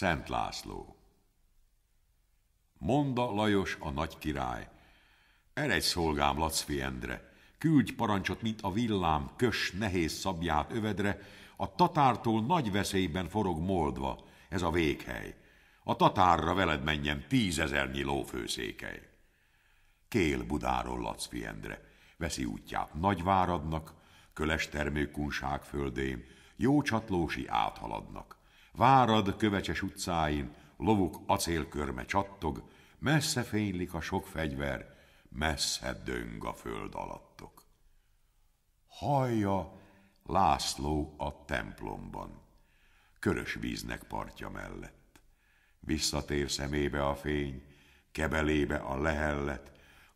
Szent László Monda Lajos a nagy király, eredj szolgám Lacfi Endre, küldj parancsot, mint a villám, kös nehéz szabját övedre, a tatártól nagy veszélyben forog moldva, ez a véghely. A tatárra veled menjen tízezernyi lófőszékely. Kél Budáról Lacfi Endre, veszi útját Nagyváradnak, köles termőkunság földén, jó csatlósi áthaladnak. Várad kövecses utcáin, lovuk acélkörme csattog, messze fénylik a sok fegyver, messze döng a föld alattok. Hallja László a templomban, körös víznek partja mellett. Visszatér szemébe a fény, kebelébe a lehellet,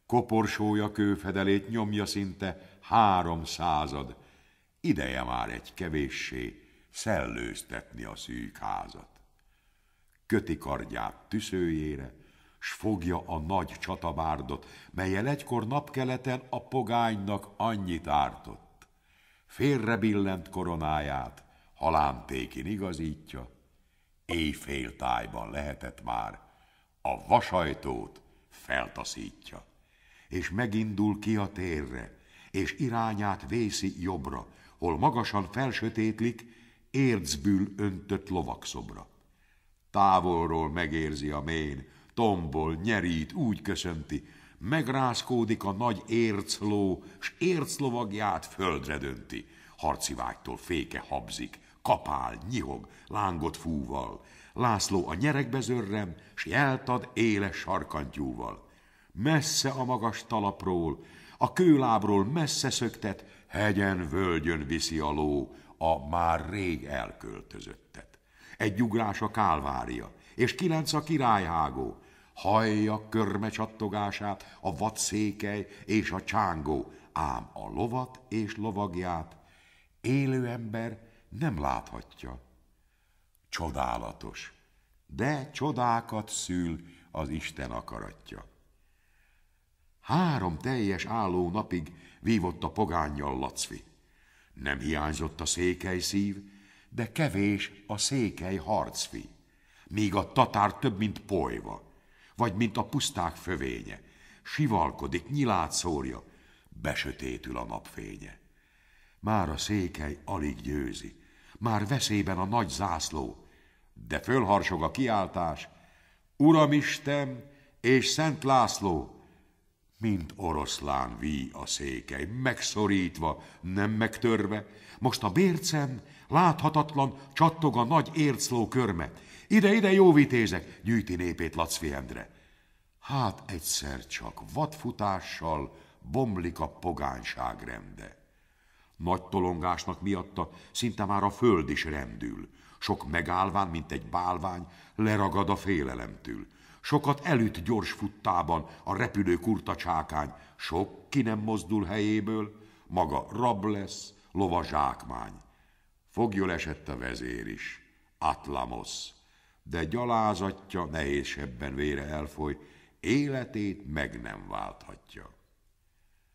koporsója kőfedelét nyomja szinte háromszázad, ideje már egy kevéssé, szellőztetni a szűk házat. Köti kardját tüszőjére, s fogja a nagy csatabárdot, melyel egykor napkeleten a pogánynak annyit ártott. Félre billent koronáját, halántékin igazítja, tájban lehetett már, a vasajtót feltaszítja, és megindul ki a térre, és irányát vészi jobbra, hol magasan felsötétlik, ércbül öntött lovakszobra. Távolról megérzi a mén, tombol, nyerít, úgy köszönti, megrázkódik a nagy ércló, s érclovagját földre dönti. Harci vágytól féke habzik, kapál, nyihog, lángot fúval. László a nyerekbe zörrem, s jelt ad éles sarkantyúval. Messze a magas talapról, a kőlábról messze szöktet, hegyen, völgyön viszi a ló, a már rég elköltözöttet. Egy ugrás a kálvária, és kilenc a királyhágó, hallja körme csattogását a vadszékely és a csángó, ám a lovat és lovagját élő ember nem láthatja. Csodálatos, de csodákat szül az Isten akaratja. Három teljes álló napig vívott a pogányjal Lacvi. Nem hiányzott a székely szív, de kevés a székely harcfi, míg a tatár több, mint polyva, vagy mint a puszták fövénye, sivalkodik, nyilát szórja, besötétül a napfénye. Már a székely alig győzi, már veszélyben a nagy zászló, de fölharsog a kiáltás, Uramisten és Szent László, mint oroszlán víj a székely, megszorítva, nem megtörve, most a bércem láthatatlan csattog a nagy ércló körme. Ide-ide jó vitézek, gyűjti népét Lacfi Endre. Hát egyszer csak vadfutással bomlik a pogányság rende. Nagy tolongásnak miatta szinte már a föld is rendül. Sok megállván, mint egy bálvány, leragad a félelemtől. Sokat elüt gyors futtában a repülő kurta csákány, sok ki nem mozdul helyéből, maga rab lesz, lova zsákmány. Fogjól esett a vezér is, Atlamosz, de gyalázatja nehézsebben vére elfoly, életét meg nem válthatja.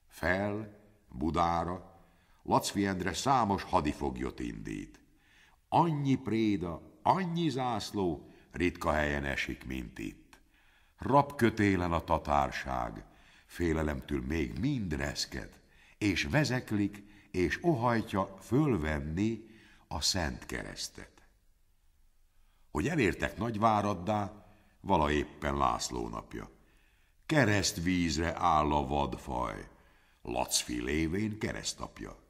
Fel, Budára, Lacfi Endre számos hadifoglyot indít. Annyi préda, annyi zászló ritka helyen esik, mint itt. Rabkötélen a tatárság, félelemtől még mind reszked, és vezeklik, és ohajtja fölvenni a szent keresztet. Hogy elértek Nagyváraddá, vala éppen László napja. Keresztvízre áll a vadfaj, Lacfi lévén keresztapja.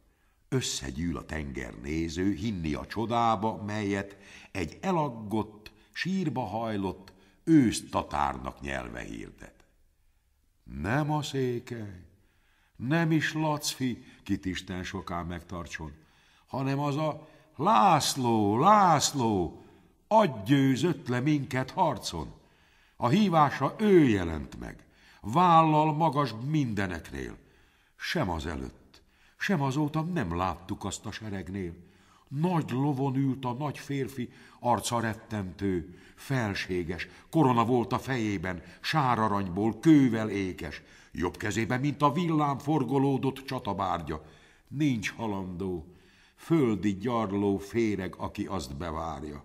Összegyűl a tenger néző hinni a csodába, melyet egy elaggott, sírba hajlott, ősz tatárnak nyelve hirdet. Nem a székely, nem is Lacfi, kit Isten soká megtartson, hanem az a László, László, adj győzött le minket harcon. A hívása ő jelent meg, vállal magas mindeneknél, sem az előtt, sem azóta nem láttuk azt a seregnél. Nagy lovon ült a nagy férfi, arca rettentő, felséges, korona volt a fejében, sáraranyból, kővel ékes, jobb kezében, mint a villám forgolódott csatabárgya. Nincs halandó, földi gyarló féreg, aki azt bevárja.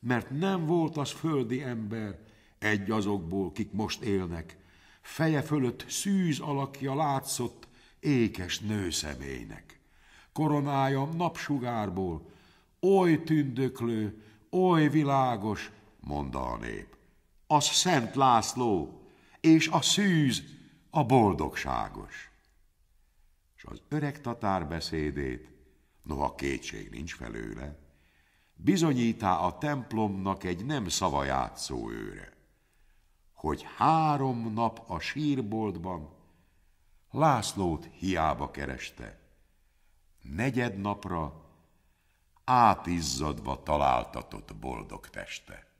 Mert nem volt az földi ember, egy azokból, kik most élnek. Feje fölött szűz alakja látszott, ékes nőszemélynek. Koronája napsugárból, oly tündöklő, oly világos, mondta a nép. Az Szent László, és a szűz, a boldogságos. És az öreg tatár beszédét, noha kétség nincs felőle, bizonyítá a templomnak egy nem szavajátszó őre, hogy három nap a sírboltban Lászlót hiába kereste. Negyed napra átizzadva találtatott boldog teste.